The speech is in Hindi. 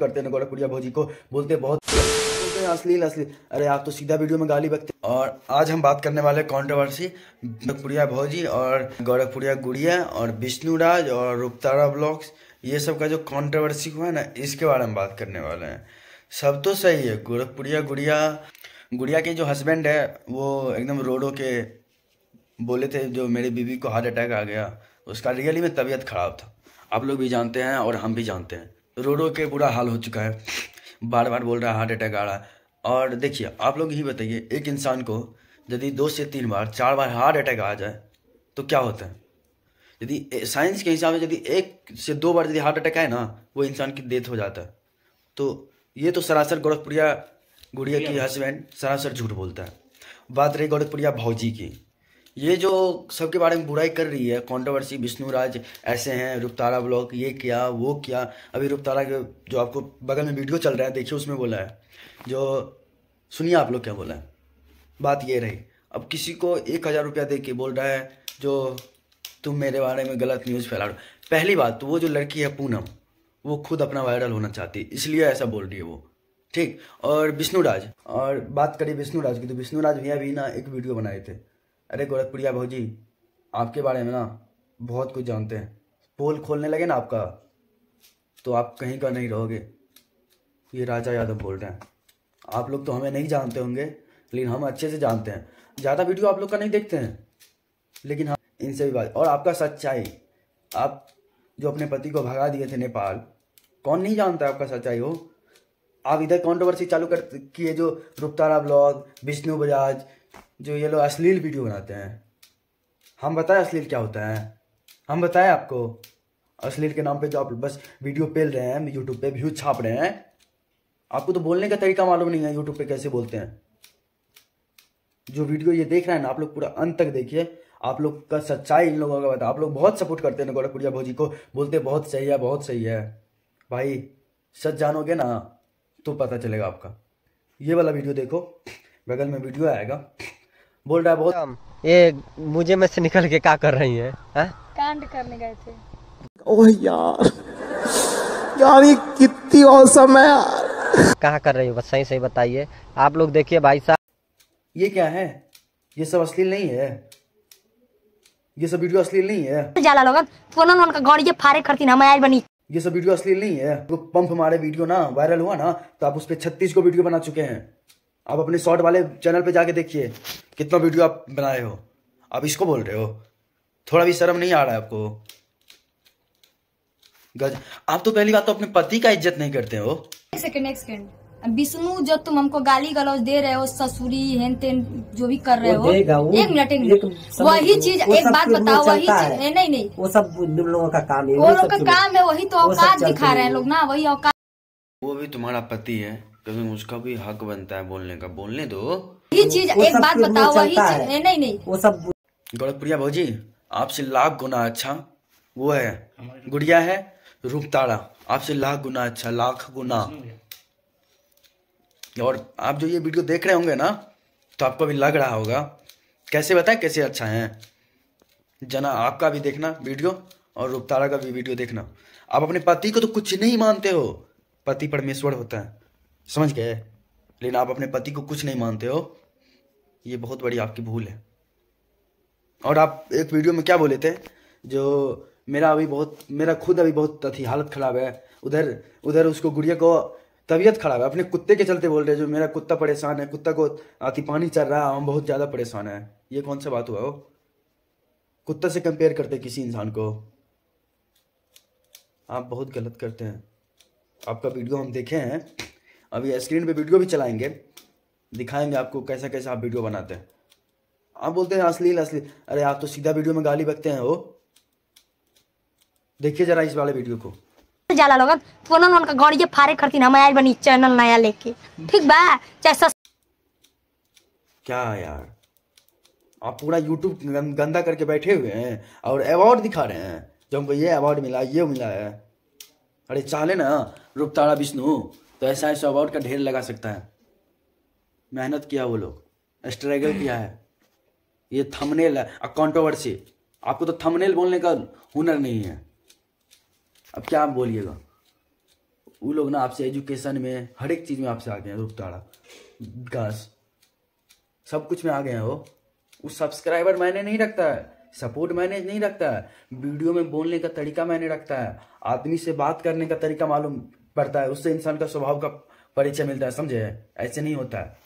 करते हैं गोरखपुरिया भौजी को बोलते बहुत बोलते हैं अश्लील अश्लील अरे आप तो सीधा वीडियो में गाली बकते और आज हम बात करने वाले कॉन्ट्रोवर्सी गोरखपुरिया भौजी और गोरखपुरिया गुड़िया और विष्णु राज और रूपतारा ब्लॉक्स ये सब का जो कॉन्ट्रोवर्सी हुआ है ना इसके बारे में बात करने वाले हैं सब तो सही है गोरखपुरिया गुड़िया गुड़िया के जो हस्बैंड है वो एकदम रोडो के बोले थे जो मेरी बीवी को हार्ट अटैक आ गया उसका रियली में तबीयत ख़राब था आप लोग भी जानते हैं और हम भी जानते हैं रोडो के बुरा हाल हो चुका है बार बार बोल रहा है हार्ट अटैक आ रहा है और देखिए आप लोग ही बताइए एक इंसान को यदि दो से तीन बार चार बार हार्ट अटैक आ जाए तो क्या होता है यदि साइंस के हिसाब से यदि एक से दो बार यदि हार्ट अटैक आए ना वो इंसान की डेथ हो जाता है तो ये तो सरासर गोरखपुरिया गुड़िया की हस्बैंड सरासर झूठ बोलता है बात रही गोरखपुरिया भाजी की ये जो सबके बारे में बुराई कर रही है कंट्रोवर्सी विष्णुराज ऐसे हैं रुपतारा ब्लॉक ये क्या वो क्या अभी रुपतारा के जो आपको बगल में वीडियो चल रहा है देखिए उसमें बोला है जो सुनिए आप लोग क्या बोला है बात ये रही अब किसी को एक हज़ार रुपया दे के बोल रहा है जो तुम मेरे बारे में गलत न्यूज़ फैला रहे पहली बात तो वो जो लड़की है पूनम वो खुद अपना वायरल होना चाहती इसलिए ऐसा बोल रही है वो ठीक और विष्णु राज और बात करिए विष्णु राज की तो विष्णुराज भैया भी ना एक वीडियो बनाए थे अरे गोरखपुरिया भाजी आपके बारे में ना बहुत कुछ जानते हैं पोल खोलने लगे ना आपका तो आप कहीं का नहीं रहोगे ये राजा यादव बोल रहे हैं आप लोग तो हमें नहीं जानते होंगे लेकिन हम अच्छे से जानते हैं ज़्यादा वीडियो आप लोग का नहीं देखते हैं लेकिन हम इनसे भी बात और आपका सच्चाई आप जो अपने पति को भगा दिए थे नेपाल कौन नहीं जानता आपका सच्चाई हो आप इधर कॉन्ट्रोवर्सी चालू कर किए जो रुपतारा ब्लॉग विष्णु बजाज जो ये लोग अश्लील वीडियो बनाते हैं हम बताएं अश्लील क्या होता है हम बताएं आपको अश्लील के नाम पे जो आप बस वीडियो पेल रहे हैं यूट्यूब पे व्यूज छाप रहे हैं आपको तो बोलने का तरीका मालूम नहीं है यूट्यूब पे कैसे बोलते हैं जो वीडियो ये देख रहे हैं ना आप लोग पूरा अंत तक देखिए आप लोग का सच्चाई इन लोगों का बता आप लोग बहुत सपोर्ट करते हैं गौरव कुड़िया को बोलते बहुत सही है बहुत सही है भाई सच जानोगे ना तो पता चलेगा आपका ये वाला वीडियो देखो बगल में वीडियो आएगा बोल रहा है बहुत ये मुझे मैं से निकल के क्या कर रही है, कांड करने गए थे ओ यार यार ये कितनी औसम है यार कहा कर रही हो बस सही सही बताइए आप लोग देखिए भाई साहब ये क्या है ये सब असली नहीं है ये सब वीडियो असली नहीं है जाला लोग फोन का ये फारे ना मैं बनी ये सब वीडियो असली नहीं है वो पंप हमारे वीडियो ना वायरल हुआ ना तो आप उस पर छत्तीस को वीडियो बना चुके हैं आप अपने शॉर्ट वाले चैनल पे जाके देखिए कितना वीडियो आप बनाए हो आप इसको बोल रहे हो थोड़ा भी शर्म नहीं आ रहा है आपको गज आप तो पहली बात तो अपने पति का इज्जत नहीं करते हो सेकंड सेकंड विष्णु जो तुम हमको गाली गलौज दे रहे हो ससुरी हेन तेन जो भी कर रहे हो एक मिनट एक मिनट वही चीज एक बात बताओ वही चीज नहीं नहीं वो सब लोगों का काम है वो लोग का काम है वही तो औकात दिखा रहे हैं लोग ना वही औकात वो भी तुम्हारा पति है कभी उसका भी हक बनता है बोलने का बोलने दो वही चीज एक बात बताओ वही चीज नहीं नहीं वो सब गोरखपुरिया भाजी आपसे लाख गुना अच्छा वो है गुड़िया है रूपताड़ा आपसे लाख गुना अच्छा लाख गुना और आप जो ये वीडियो देख रहे होंगे ना तो आपको भी लग रहा होगा कैसे बताएं कैसे अच्छा है जना आपका भी देखना वीडियो और रूपतारा का भी वीडियो देखना आप अपने पति को तो कुछ नहीं मानते हो पति परमेश्वर होता है समझ गए लेकिन आप अपने पति को कुछ नहीं मानते हो ये बहुत बड़ी आपकी भूल है और आप एक वीडियो में क्या बोले थे जो मेरा अभी बहुत मेरा खुद अभी बहुत अथी हालत ख़राब है उधर उधर उसको गुड़िया को तबीयत खराब है अपने कुत्ते के चलते बोल रहे जो मेरा कुत्ता परेशान है कुत्ता को अति पानी चल रहा है हम बहुत ज़्यादा परेशान है ये कौन सा बात हुआ हो कुत्ता से कंपेयर करते किसी इंसान को आप बहुत गलत करते हैं आपका वीडियो हम देखे हैं अभी स्क्रीन पे वीडियो भी चलाएंगे दिखाएंगे आपको कैसा कैसा आप वीडियो बनाते हैं आप बोलते हैं अश्लील अश्लील अरे आप तो सीधा वीडियो में गाली बकते हैं हो देखिए जरा इस वाले वीडियो को जाला लोग उनका गौड़िए फारे करती मैं आज बनी चैनल नया लेके ठीक बा चाहे क्या यार आप पूरा यूट्यूब गंदा करके बैठे हुए हैं और अवार्ड दिखा रहे हैं जो हमको ये अवार्ड मिला ये मिला है अरे चाले ना तारा विष्णु तो ऐसा ऐसा अवार्ड का ढेर लगा सकता है मेहनत किया वो लोग स्ट्रगल किया है ये थमनेल है कॉन्ट्रोवर्सी आपको तो थमनेल बोलने का हुनर नहीं है अब क्या आप बोलिएगा वो लोग ना आपसे एजुकेशन में हर एक चीज़ में आपसे आ गए हैं रूपताड़ा विकास सब कुछ में आ गए हैं वो वो सब्सक्राइबर मैंने नहीं रखता है सपोर्ट मैनेज नहीं रखता है वीडियो में बोलने का तरीका मैंने रखता है आदमी से बात करने का तरीका मालूम पड़ता है उससे इंसान का स्वभाव का परिचय मिलता है समझे ऐसे नहीं होता है